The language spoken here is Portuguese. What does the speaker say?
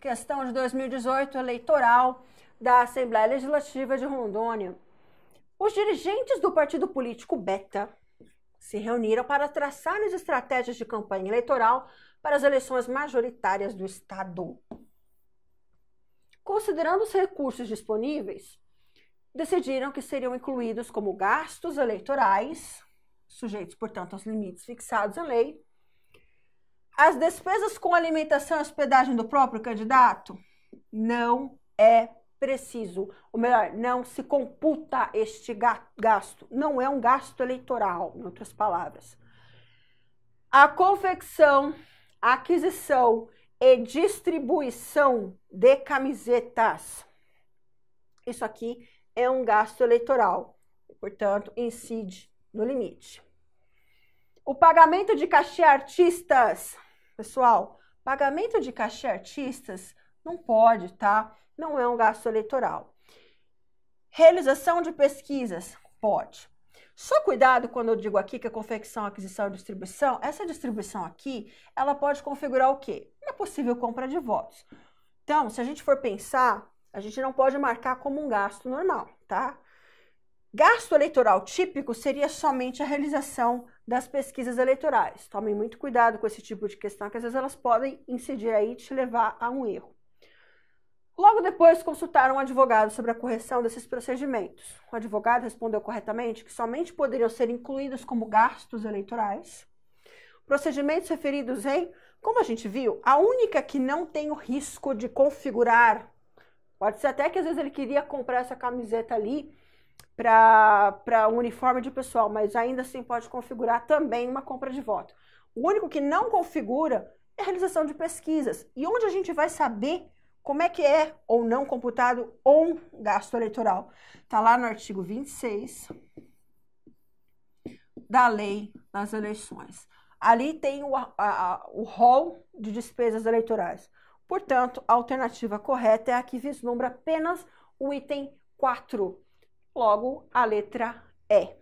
questão de 2018 eleitoral da Assembleia Legislativa de Rondônia. Os dirigentes do partido político Beta se reuniram para traçar as estratégias de campanha eleitoral para as eleições majoritárias do Estado. Considerando os recursos disponíveis, decidiram que seriam incluídos como gastos eleitorais, sujeitos, portanto, aos limites fixados em lei, as despesas com alimentação e hospedagem do próprio candidato? Não é preciso, ou melhor, não se computa este gasto, não é um gasto eleitoral, em outras palavras. A confecção, aquisição e distribuição de camisetas. Isso aqui é um gasto eleitoral, portanto, incide no limite. O pagamento de cachê artistas Pessoal, pagamento de cachê artistas não pode, tá? Não é um gasto eleitoral. Realização de pesquisas, pode. Só cuidado quando eu digo aqui que a confecção, aquisição e distribuição, essa distribuição aqui, ela pode configurar o quê? Uma possível compra de votos. Então, se a gente for pensar, a gente não pode marcar como um gasto normal, tá? Gasto eleitoral típico seria somente a realização das pesquisas eleitorais. Tomem muito cuidado com esse tipo de questão, que às vezes elas podem incidir aí e te levar a um erro. Logo depois, consultaram um advogado sobre a correção desses procedimentos. O advogado respondeu corretamente que somente poderiam ser incluídos como gastos eleitorais procedimentos referidos em, como a gente viu, a única que não tem o risco de configurar. Pode ser até que às vezes ele queria comprar essa camiseta ali para o uniforme de pessoal, mas ainda assim pode configurar também uma compra de voto. O único que não configura é a realização de pesquisas. E onde a gente vai saber como é que é ou não computado um gasto eleitoral? Está lá no artigo 26 da lei das eleições. Ali tem o, a, a, o rol de despesas eleitorais. Portanto, a alternativa correta é a que vislumbra apenas o item 4 Logo, a letra E.